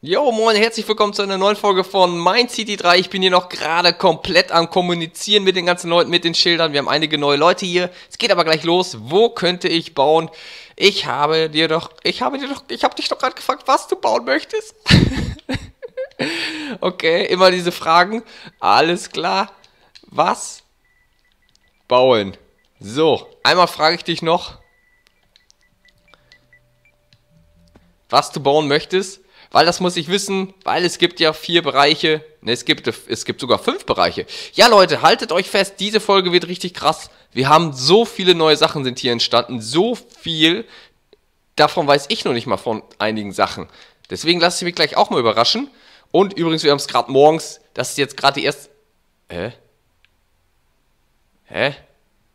Yo, moin, herzlich willkommen zu einer neuen Folge von Mein City 3. Ich bin hier noch gerade komplett am Kommunizieren mit den ganzen Leuten, mit den Schildern. Wir haben einige neue Leute hier. Es geht aber gleich los. Wo könnte ich bauen? Ich habe dir doch, ich habe dir doch, ich habe dich doch gerade gefragt, was du bauen möchtest. okay, immer diese Fragen. Alles klar. Was? Bauen. So, einmal frage ich dich noch, was du bauen möchtest, weil das muss ich wissen, weil es gibt ja vier Bereiche, ne, es gibt, es gibt sogar fünf Bereiche. Ja, Leute, haltet euch fest, diese Folge wird richtig krass. Wir haben so viele neue Sachen sind hier entstanden, so viel, davon weiß ich noch nicht mal von einigen Sachen. Deswegen lasse ich mich gleich auch mal überraschen. Und übrigens, wir haben es gerade morgens, das ist jetzt gerade die erste... Hä? Hä?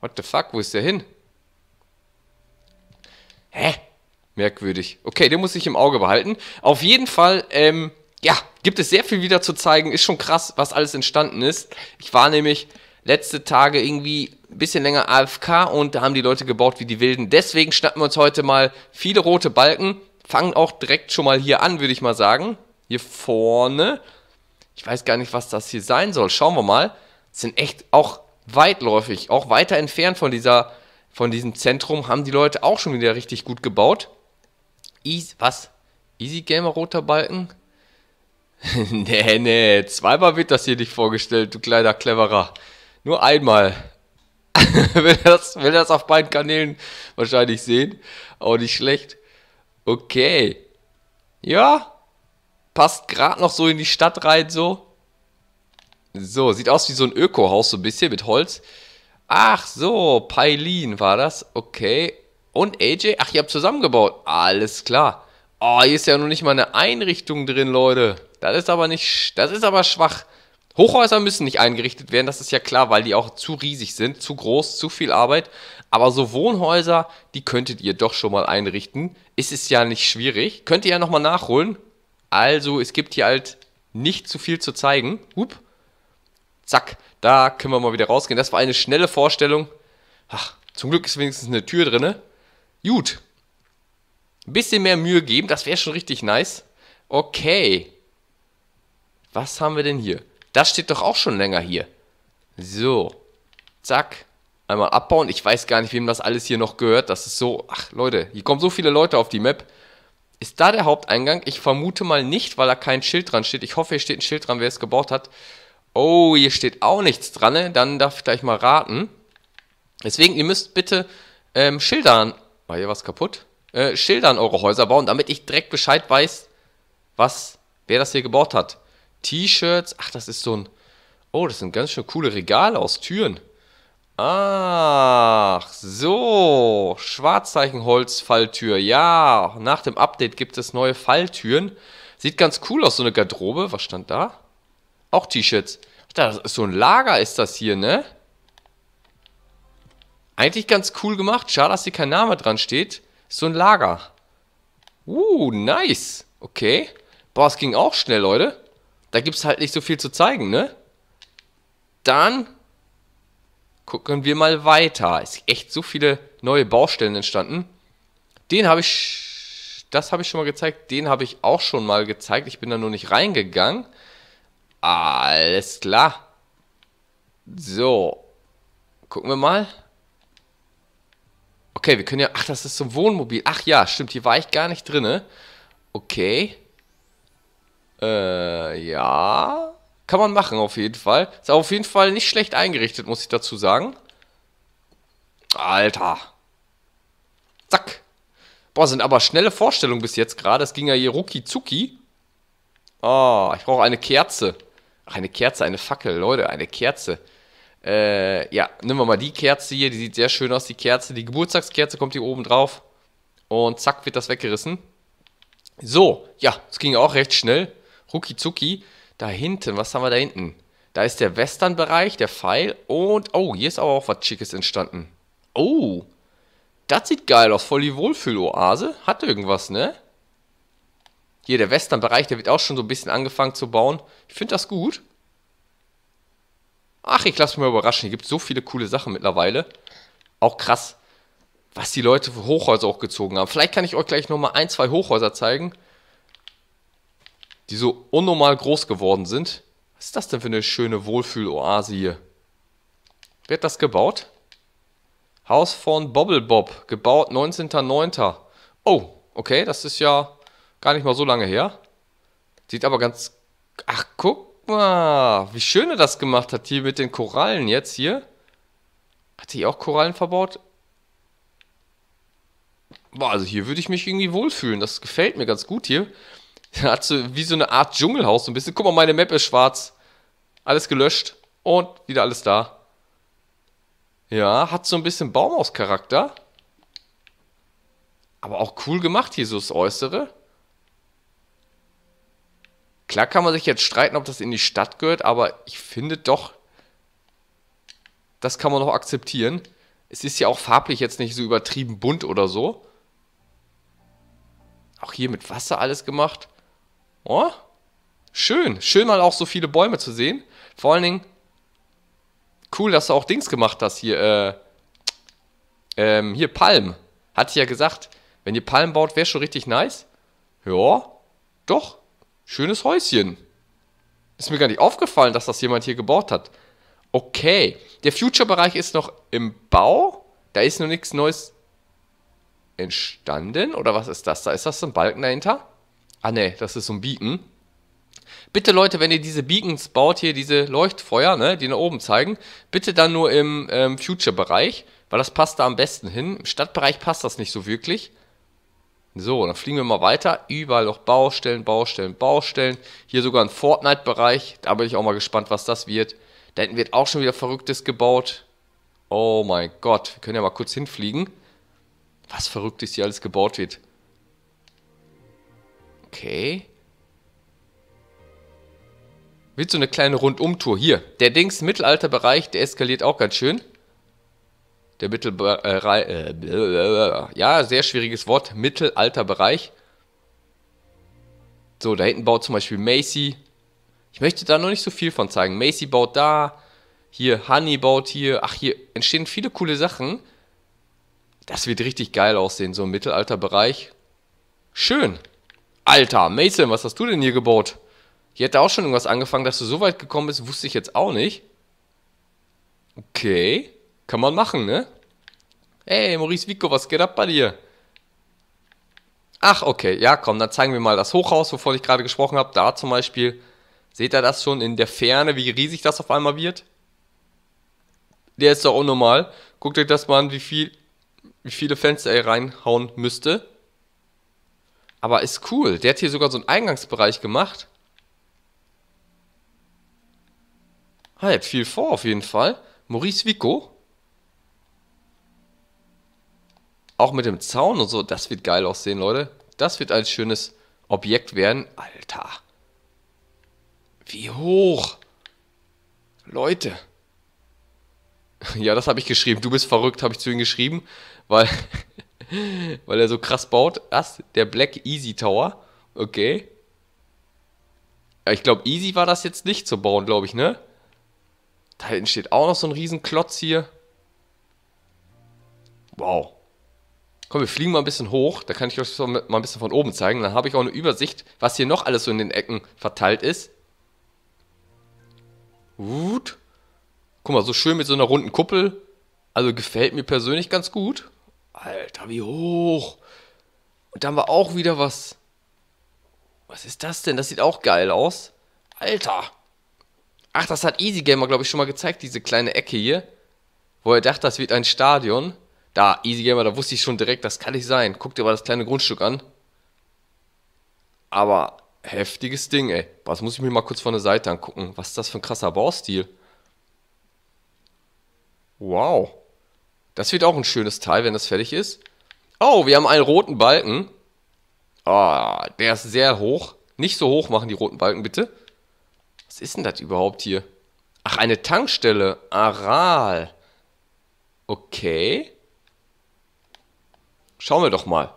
What the fuck, wo ist der hin? Hä? Merkwürdig. Okay, den muss ich im Auge behalten. Auf jeden Fall, ähm, ja, gibt es sehr viel wieder zu zeigen. Ist schon krass, was alles entstanden ist. Ich war nämlich letzte Tage irgendwie ein bisschen länger AFK und da haben die Leute gebaut wie die Wilden. Deswegen schnappen wir uns heute mal viele rote Balken. Fangen auch direkt schon mal hier an, würde ich mal sagen. Hier vorne. Ich weiß gar nicht, was das hier sein soll. Schauen wir mal. Das sind echt auch weitläufig, auch weiter entfernt von, dieser, von diesem Zentrum, haben die Leute auch schon wieder richtig gut gebaut. Easy, was? Easy Gamer roter Balken? nee, nee, zweimal wird das hier nicht vorgestellt, du kleiner Cleverer. Nur einmal. will, das, will das auf beiden Kanälen wahrscheinlich sehen. Auch nicht schlecht. Okay. Ja. Passt gerade noch so in die Stadt rein, so. So, sieht aus wie so ein Ökohaus, so ein bisschen mit Holz. Ach so, Pailin war das. Okay. Und AJ? Ach, ihr habt zusammengebaut. Alles klar. Oh, hier ist ja noch nicht mal eine Einrichtung drin, Leute. Das ist aber nicht, das ist aber schwach. Hochhäuser müssen nicht eingerichtet werden, das ist ja klar, weil die auch zu riesig sind, zu groß, zu viel Arbeit. Aber so Wohnhäuser, die könntet ihr doch schon mal einrichten. Ist es ja nicht schwierig. Könnt ihr ja nochmal nachholen. Also, es gibt hier halt nicht zu viel zu zeigen. Hup. Zack, da können wir mal wieder rausgehen. Das war eine schnelle Vorstellung. Ach, zum Glück ist wenigstens eine Tür drin. Gut. Ein bisschen mehr Mühe geben, das wäre schon richtig nice. Okay. Was haben wir denn hier? Das steht doch auch schon länger hier. So. Zack. Einmal abbauen. Ich weiß gar nicht, wem das alles hier noch gehört. Das ist so... Ach, Leute. Hier kommen so viele Leute auf die Map. Ist da der Haupteingang? Ich vermute mal nicht, weil da kein Schild dran steht. Ich hoffe, hier steht ein Schild dran, wer es gebaut hat. Oh, hier steht auch nichts dran, ne? dann darf ich gleich mal raten. Deswegen, ihr müsst bitte ähm, schildern. War hier was kaputt? Äh, schildern eure Häuser bauen, damit ich direkt Bescheid weiß, was, wer das hier gebaut hat. T-Shirts, ach, das ist so ein. Oh, das sind ganz schön coole Regale aus Türen. Ach, so. Schwarzzeichenholz Falltür. Ja, nach dem Update gibt es neue Falltüren. Sieht ganz cool aus, so eine Garderobe. Was stand da? Auch T-Shirts. so ein Lager ist das hier, ne? Eigentlich ganz cool gemacht. Schade, dass hier kein Name dran steht. so ein Lager. Uh, nice. Okay. Boah, es ging auch schnell, Leute. Da gibt es halt nicht so viel zu zeigen, ne? Dann gucken wir mal weiter. Ist echt so viele neue Baustellen entstanden. Den habe ich... Das habe ich schon mal gezeigt. Den habe ich auch schon mal gezeigt. Ich bin da nur nicht reingegangen. Alles klar. So. Gucken wir mal. Okay, wir können ja... Ach, das ist so ein Wohnmobil. Ach ja, stimmt, hier war ich gar nicht drin, ne? Okay. Äh, ja. Kann man machen, auf jeden Fall. Ist aber auf jeden Fall nicht schlecht eingerichtet, muss ich dazu sagen. Alter. Zack. Boah, sind aber schnelle Vorstellungen bis jetzt gerade. Es ging ja hier rucki zucki. oh, ich brauche eine Kerze. Ach, eine Kerze, eine Fackel, Leute, eine Kerze. Äh, ja, nehmen wir mal die Kerze hier, die sieht sehr schön aus, die Kerze. Die Geburtstagskerze kommt hier oben drauf. Und zack, wird das weggerissen. So, ja, es ging auch recht schnell. Rucki zucki. Da hinten, was haben wir da hinten? Da ist der Western-Bereich, der Pfeil. Und, oh, hier ist aber auch was Schickes entstanden. Oh, das sieht geil aus. Voll die Wohlfühloase. Hat irgendwas, ne? Hier der Western-Bereich, der wird auch schon so ein bisschen angefangen zu bauen. Ich finde das gut. Ach, ich lasse mich mal überraschen. Hier gibt es so viele coole Sachen mittlerweile. Auch krass, was die Leute für Hochhäuser auch gezogen haben. Vielleicht kann ich euch gleich nochmal ein, zwei Hochhäuser zeigen, die so unnormal groß geworden sind. Was ist das denn für eine schöne Wohlfühloase hier? Wer hat das gebaut? Haus von Bobble Bob, gebaut 19.09. Oh, okay, das ist ja Gar nicht mal so lange her. Sieht aber ganz. Ach, guck mal, wie schön er das gemacht hat hier mit den Korallen jetzt hier. Hat die auch Korallen verbaut? Boah, also hier würde ich mich irgendwie wohlfühlen. Das gefällt mir ganz gut hier. hat so wie so eine Art Dschungelhaus so ein bisschen. Guck mal, meine Map ist schwarz. Alles gelöscht und wieder alles da. Ja, hat so ein bisschen Baumhauscharakter. Aber auch cool gemacht hier so das Äußere. Klar kann man sich jetzt streiten, ob das in die Stadt gehört, aber ich finde doch, das kann man noch akzeptieren. Es ist ja auch farblich jetzt nicht so übertrieben bunt oder so. Auch hier mit Wasser alles gemacht. Oh, schön. Schön mal auch so viele Bäume zu sehen. Vor allen Dingen, cool, dass du auch Dings gemacht hast hier. Äh, ähm, hier, Palm. Hatte ich ja gesagt, wenn ihr Palmen baut, wäre schon richtig nice. Ja, doch schönes Häuschen. Ist mir gar nicht aufgefallen, dass das jemand hier gebaut hat. Okay, der Future-Bereich ist noch im Bau. Da ist noch nichts Neues entstanden. Oder was ist das? Da ist das so ein Balken dahinter? Ah ne, das ist so ein Beacon. Bitte Leute, wenn ihr diese Beacons baut, hier diese Leuchtfeuer, ne, die nach oben zeigen, bitte dann nur im ähm, Future-Bereich, weil das passt da am besten hin. Im Stadtbereich passt das nicht so wirklich. So, dann fliegen wir mal weiter. Überall noch Baustellen, Baustellen, Baustellen. Hier sogar ein Fortnite-Bereich. Da bin ich auch mal gespannt, was das wird. Da hinten wird auch schon wieder Verrücktes gebaut. Oh mein Gott, wir können ja mal kurz hinfliegen. Was Verrücktes hier alles gebaut wird. Okay. Wird so eine kleine Rundumtour. Hier, der Dings Mittelalterbereich, der eskaliert auch ganz schön der Mittelbereich, äh, äh ja, sehr schwieriges Wort, Mittelalterbereich. So, da hinten baut zum Beispiel Macy. Ich möchte da noch nicht so viel von zeigen. Macy baut da, hier Honey baut hier. Ach, hier entstehen viele coole Sachen. Das wird richtig geil aussehen, so im Mittelalterbereich. Schön. Alter, Mason, was hast du denn hier gebaut? Hier hätte auch schon irgendwas angefangen, dass du so weit gekommen bist, wusste ich jetzt auch nicht. Okay. Kann man machen, ne? Hey, Maurice Vico, was geht ab bei dir? Ach, okay, ja, komm, dann zeigen wir mal das Hochhaus, wovon ich gerade gesprochen habe. Da zum Beispiel, seht ihr das schon in der Ferne, wie riesig das auf einmal wird? Der ist doch unnormal. Guckt euch das mal an, wie, viel, wie viele Fenster er reinhauen müsste. Aber ist cool. Der hat hier sogar so einen Eingangsbereich gemacht. Ah, er viel vor auf jeden Fall. Maurice Vico. auch mit dem Zaun und so, das wird geil aussehen, Leute. Das wird ein schönes Objekt werden. Alter. Wie hoch. Leute. Ja, das habe ich geschrieben. Du bist verrückt, habe ich zu ihm geschrieben, weil, weil er so krass baut. Das, der Black Easy Tower. Okay. Ich glaube, easy war das jetzt nicht zu bauen, glaube ich, ne? Da hinten steht auch noch so ein Riesenklotz hier. Wow komm, wir fliegen mal ein bisschen hoch, da kann ich euch mal ein bisschen von oben zeigen. Dann habe ich auch eine Übersicht, was hier noch alles so in den Ecken verteilt ist. Gut. Guck mal, so schön mit so einer runden Kuppel. Also gefällt mir persönlich ganz gut. Alter, wie hoch. Und dann war auch wieder was. Was ist das denn? Das sieht auch geil aus. Alter. Ach, das hat Easy Gamer, glaube ich, schon mal gezeigt, diese kleine Ecke hier. Wo er dachte, das wird ein Stadion. Da, Easy Gamer, da wusste ich schon direkt, das kann nicht sein. Guck dir mal das kleine Grundstück an. Aber heftiges Ding, ey. Was muss ich mir mal kurz von der Seite angucken. Was ist das für ein krasser Baustil? Wow. Das wird auch ein schönes Teil, wenn das fertig ist. Oh, wir haben einen roten Balken. Ah, oh, der ist sehr hoch. Nicht so hoch machen die roten Balken, bitte. Was ist denn das überhaupt hier? Ach, eine Tankstelle. Aral. Okay. Schauen wir doch mal.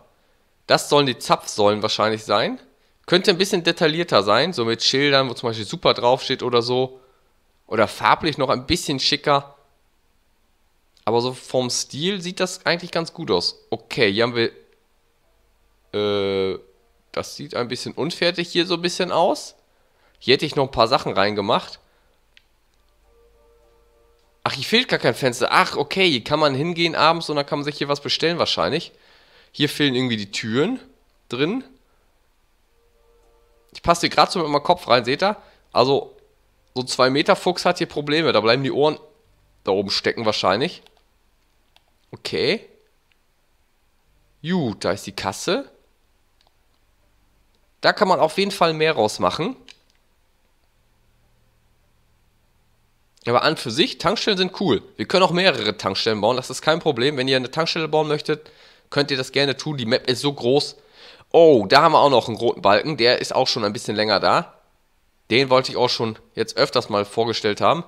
Das sollen die Zapfsäulen wahrscheinlich sein. Könnte ein bisschen detaillierter sein, so mit Schildern, wo zum Beispiel super draufsteht oder so. Oder farblich noch ein bisschen schicker. Aber so vom Stil sieht das eigentlich ganz gut aus. Okay, hier haben wir. Äh, das sieht ein bisschen unfertig hier so ein bisschen aus. Hier hätte ich noch ein paar Sachen reingemacht. Ach, hier fehlt gar kein Fenster. Ach, okay, hier kann man hingehen abends und dann kann man sich hier was bestellen wahrscheinlich. Hier fehlen irgendwie die Türen drin. Ich passe hier gerade so mit meinem Kopf rein, seht ihr? Also, so ein 2-Meter-Fuchs hat hier Probleme. Da bleiben die Ohren da oben stecken wahrscheinlich. Okay. Gut, da ist die Kasse. Da kann man auf jeden Fall mehr rausmachen. Aber an für sich, Tankstellen sind cool. Wir können auch mehrere Tankstellen bauen, das ist kein Problem. Wenn ihr eine Tankstelle bauen möchtet, könnt ihr das gerne tun. Die Map ist so groß. Oh, da haben wir auch noch einen roten Balken. Der ist auch schon ein bisschen länger da. Den wollte ich auch schon jetzt öfters mal vorgestellt haben.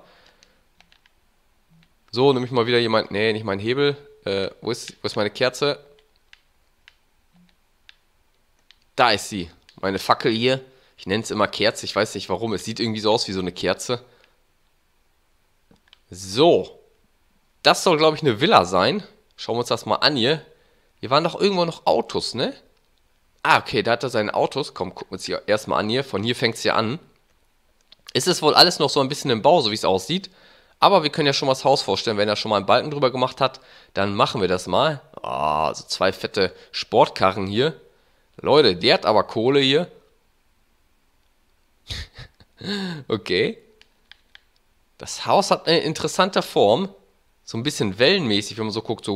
So, nehme ich mal wieder jemanden. Nee, nicht meinen Hebel. Äh, wo, ist, wo ist meine Kerze? Da ist sie. Meine Fackel hier. Ich nenne es immer Kerze. Ich weiß nicht warum. Es sieht irgendwie so aus wie so eine Kerze. So. Das soll, glaube ich, eine Villa sein. Schauen wir uns das mal an hier. Hier waren doch irgendwo noch Autos, ne? Ah, okay, da hat er seine Autos. Komm, gucken wir uns hier erstmal an hier. Von hier fängt es ja an. Ist es wohl alles noch so ein bisschen im Bau, so wie es aussieht. Aber wir können ja schon mal das Haus vorstellen. Wenn er schon mal einen Balken drüber gemacht hat, dann machen wir das mal. Ah, oh, so zwei fette Sportkarren hier. Leute, der hat aber Kohle hier. okay. Das Haus hat eine interessante Form. So ein bisschen wellenmäßig, wenn man so guckt. So.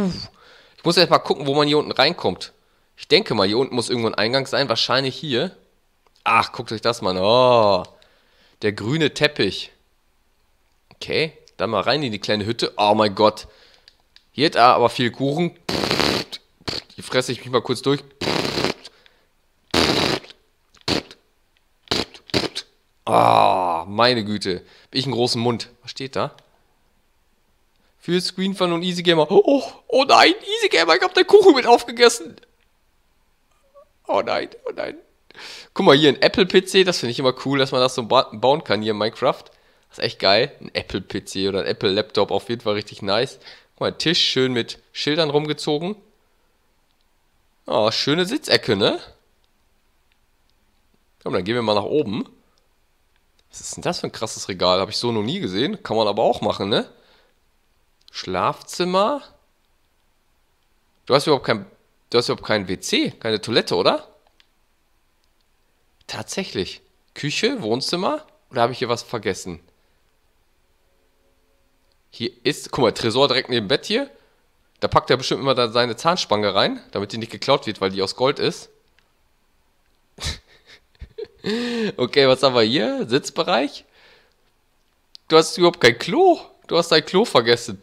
Puh. Ich muss erst mal gucken, wo man hier unten reinkommt. Ich denke mal, hier unten muss irgendwo ein Eingang sein. Wahrscheinlich hier. Ach, guckt euch das mal an. Oh, der grüne Teppich. Okay, dann mal rein in die kleine Hütte. Oh mein Gott. Hier hat er aber viel Kuchen. Die fresse ich mich mal kurz durch. Ah, oh, meine Güte. Bin ich einen großen Mund. Was steht da? Für Screen Fun und Easy Gamer. Oh, oh nein, Easy Gamer, ich hab deinen Kuchen mit aufgegessen. Oh nein, oh nein. Guck mal, hier ein Apple-PC, das finde ich immer cool, dass man das so bauen kann hier in Minecraft. Das ist echt geil. Ein Apple-PC oder ein Apple-Laptop, auf jeden Fall richtig nice. Guck mal, Tisch schön mit Schildern rumgezogen. Oh, schöne Sitzecke, ne? Komm, dann gehen wir mal nach oben. Was ist denn das für ein krasses Regal? Habe ich so noch nie gesehen. Kann man aber auch machen, ne? Schlafzimmer. Du hast überhaupt kein, du hast überhaupt kein WC, keine Toilette, oder? Tatsächlich. Küche, Wohnzimmer? Oder habe ich hier was vergessen? Hier ist, guck mal, Tresor direkt neben Bett hier. Da packt er bestimmt immer dann seine Zahnspange rein, damit die nicht geklaut wird, weil die aus Gold ist. okay, was haben wir hier? Sitzbereich? Du hast überhaupt kein Klo. Du hast dein Klo vergessen.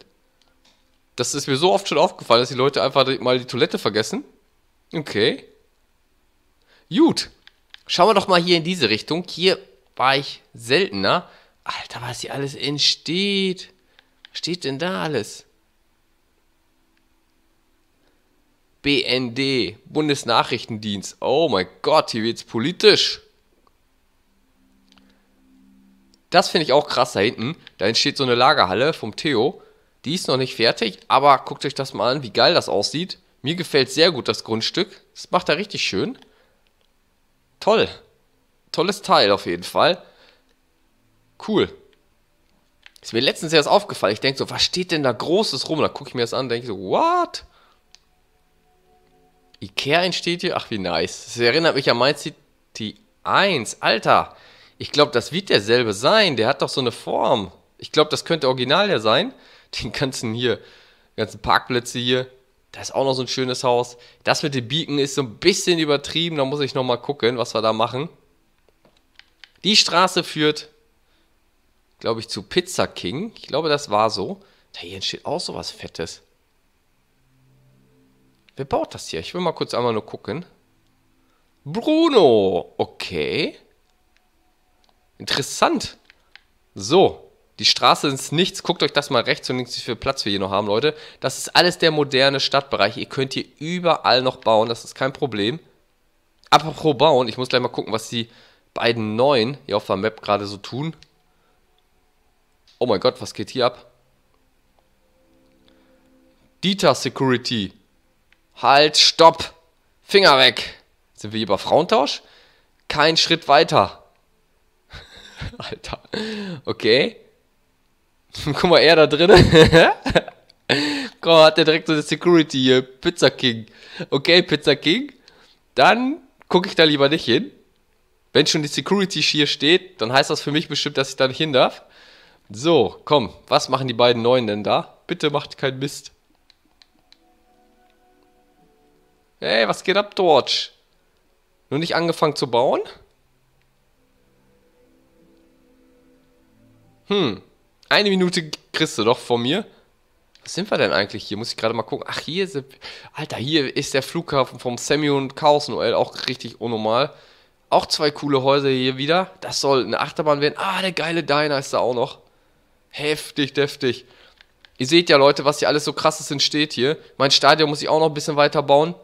Das ist mir so oft schon aufgefallen, dass die Leute einfach mal die Toilette vergessen. Okay. Gut. Schauen wir doch mal hier in diese Richtung. Hier war ich seltener. Alter, was hier alles entsteht. Was steht denn da alles? BND, Bundesnachrichtendienst. Oh mein Gott, hier wird's politisch. Das finde ich auch krass da hinten. Da entsteht so eine Lagerhalle vom Theo. Die ist noch nicht fertig, aber guckt euch das mal an, wie geil das aussieht. Mir gefällt sehr gut das Grundstück. Das macht er richtig schön. Toll. Tolles Teil auf jeden Fall. Cool. Ist mir letztens erst aufgefallen. Ich denke so, was steht denn da Großes rum? Da gucke ich mir das an und denke so, what? Ikea entsteht hier? Ach, wie nice. Das erinnert mich an mein City 1. Alter, ich glaube, das wird derselbe sein. Der hat doch so eine Form. Ich glaube, das könnte original ja sein. den ganzen hier, ganzen Parkplätze hier. Da ist auch noch so ein schönes Haus. Das mit den Beacon ist so ein bisschen übertrieben. Da muss ich nochmal gucken, was wir da machen. Die Straße führt, glaube ich, zu Pizza King. Ich glaube, das war so. Da hier entsteht auch so was Fettes. Wer baut das hier? Ich will mal kurz einmal nur gucken. Bruno. Okay. Interessant. So. Die Straße ist nichts. Guckt euch das mal rechts und links, wie viel Platz wir hier noch haben, Leute. Das ist alles der moderne Stadtbereich. Ihr könnt hier überall noch bauen. Das ist kein Problem. Apropos bauen, ich muss gleich mal gucken, was die beiden neuen hier auf der Map gerade so tun. Oh mein Gott, was geht hier ab? Dieter Security. Halt, stopp. Finger weg. Sind wir hier bei Frauentausch? Kein Schritt weiter. Alter. Okay. Guck mal, er da drin. Komm, hat der direkt so eine Security hier. Pizza King. Okay, Pizza King. Dann gucke ich da lieber nicht hin. Wenn schon die Security hier steht, dann heißt das für mich bestimmt, dass ich da nicht hin darf. So, komm, was machen die beiden Neuen denn da? Bitte macht keinen Mist. Hey, was geht ab, Dortch? Nur nicht angefangen zu bauen? Hm. Eine Minute kriegst du doch von mir. Was sind wir denn eigentlich hier? Muss ich gerade mal gucken. Ach, hier ist. Alter, hier ist der Flughafen vom Sammy und Chaos Noel auch richtig unnormal. Auch zwei coole Häuser hier wieder. Das soll eine Achterbahn werden. Ah, der geile Diner ist da auch noch. Heftig, deftig. Ihr seht ja, Leute, was hier alles so krasses entsteht hier. Mein Stadion muss ich auch noch ein bisschen weiter bauen.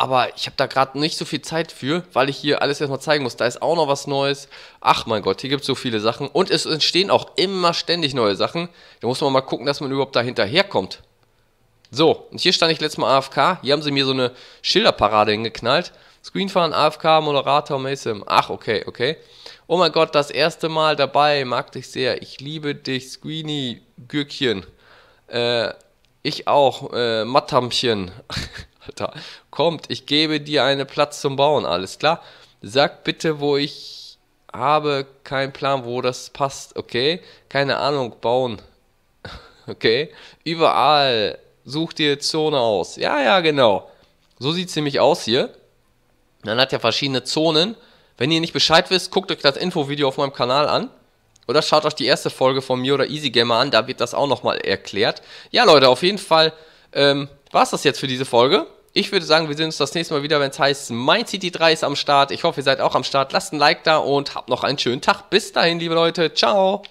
Aber ich habe da gerade nicht so viel Zeit für, weil ich hier alles erstmal zeigen muss. Da ist auch noch was Neues. Ach mein Gott, hier gibt es so viele Sachen. Und es entstehen auch immer ständig neue Sachen. Da muss man mal gucken, dass man überhaupt da hinterherkommt. So, und hier stand ich letztes Mal AFK. Hier haben sie mir so eine Schilderparade hingeknallt. Screenfahren, AFK, Moderator, Mason. Ach, okay, okay. Oh mein Gott, das erste Mal dabei. Mag dich sehr. Ich liebe dich, Screeny, Gürkchen. Äh, ich auch, äh, Mattamchen. Alter. Kommt, ich gebe dir einen Platz zum Bauen, alles klar? Sag bitte, wo ich habe keinen Plan, wo das passt, okay? Keine Ahnung, bauen. okay? Überall. Such dir Zone aus. Ja, ja, genau. So sieht es nämlich aus hier. Man hat ja verschiedene Zonen. Wenn ihr nicht Bescheid wisst, guckt euch das Infovideo auf meinem Kanal an. Oder schaut euch die erste Folge von mir oder Easy Gamer an, da wird das auch nochmal erklärt. Ja, Leute, auf jeden Fall ähm, war es das jetzt für diese Folge ich würde sagen, wir sehen uns das nächste Mal wieder, wenn es heißt, mein CT3 ist am Start. Ich hoffe, ihr seid auch am Start. Lasst ein Like da und habt noch einen schönen Tag. Bis dahin, liebe Leute. Ciao.